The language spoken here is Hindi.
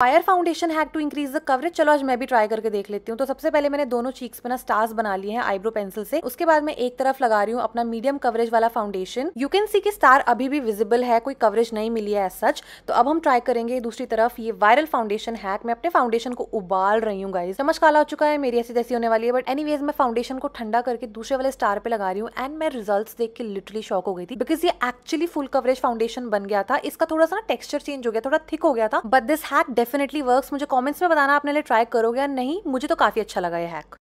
fire foundation hack to increase the coverage चलो आज मैं भी ट्राई करके देख लेती हूँ तो सबसे पहले मैंने दोनों चीक्स पे ना स्टार्स बना लिए हैं आईब्रो पेंसिल से उसके बाद मैं एक तरफ लगा रही हूँ अपना मीडियम कवरेज वाला फाउंडेशन यू कैन सी कि स्टार अभी भी विजिबल है कोई कवरेज नहीं मिली है एज सच तो अब हम ट्राई करेंगे दूसरी तरफ ये वायरल फाउंडेशन हैक मैं अपने फाउंडेशन को उबाल रही हूँ गाइज समझ काला हो चुका है मेरी ऐसी जैसी होने वाली है बट एनी मैं फाउंडेशन को ठंडा करके दूसरे वाले स्टार पे लगा रही हूँ एंड मैं रिजल्ट देख के लिटरली शॉक हो गई थी बिकॉज ये एक्चुअली फुल कवरेज फाउंडेशन बन गया था इसका थोड़ा सा ना टेक्सचर चेंज हो गया थोड़ा थिक हो गया था but this hack definitely works मुझे कमेंट्स में बताना आपने लिए ट्राई करोगे या नहीं मुझे तो काफ़ी अच्छा लगा ये हैक